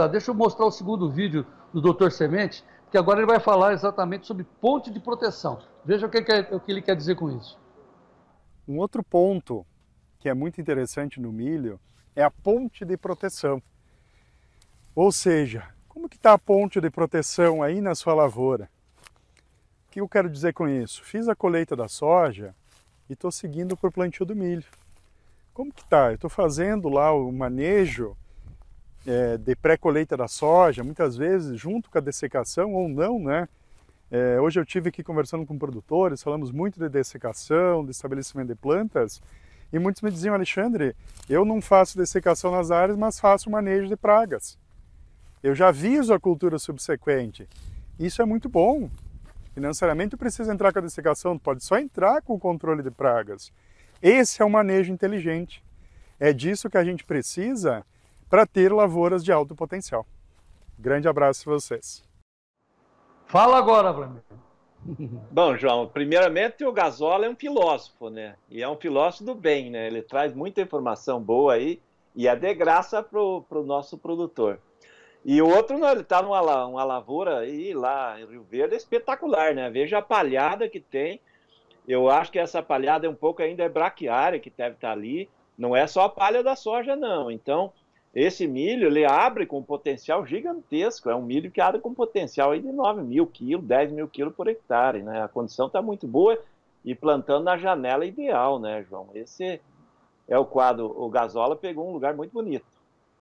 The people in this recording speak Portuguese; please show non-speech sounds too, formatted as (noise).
Tá, deixa eu mostrar o segundo vídeo do Dr. Semente, que agora ele vai falar exatamente sobre ponte de proteção. Veja o que, o que ele quer dizer com isso. Um outro ponto que é muito interessante no milho é a ponte de proteção. Ou seja, como que está a ponte de proteção aí na sua lavoura? O que eu quero dizer com isso? Fiz a colheita da soja e estou seguindo para o plantio do milho. Como que está? Eu estou fazendo lá o manejo é, de pré-colheita da soja, muitas vezes junto com a dessecação ou não, né? É, hoje eu tive aqui conversando com produtores, falamos muito de dessecação, de estabelecimento de plantas, e muitos me diziam, Alexandre, eu não faço dessecação nas áreas, mas faço manejo de pragas. Eu já aviso a cultura subsequente. Isso é muito bom. Financeiramente, precisa entrar com a dessecação, pode só entrar com o controle de pragas. Esse é o manejo inteligente. É disso que a gente precisa para ter lavouras de alto potencial. Grande abraço para vocês. Fala agora, Vladimir. (laughs) Bom, João, primeiramente o Gasola é um filósofo, né? E é um filósofo do bem, né? Ele traz muita informação boa aí e é de graça para o pro nosso produtor. E o outro, não, ele está numa uma lavoura aí lá em Rio Verde, espetacular, né? Veja a palhada que tem. Eu acho que essa palhada é um pouco ainda é braquiária que deve estar tá ali. Não é só a palha da soja, não. Então, esse milho, ele abre com um potencial gigantesco, é um milho que abre com um potencial aí de 9 mil quilos, 10 mil quilos por hectare, né? A condição está muito boa e plantando na janela ideal, né, João? Esse é o quadro, o Gasola pegou um lugar muito bonito.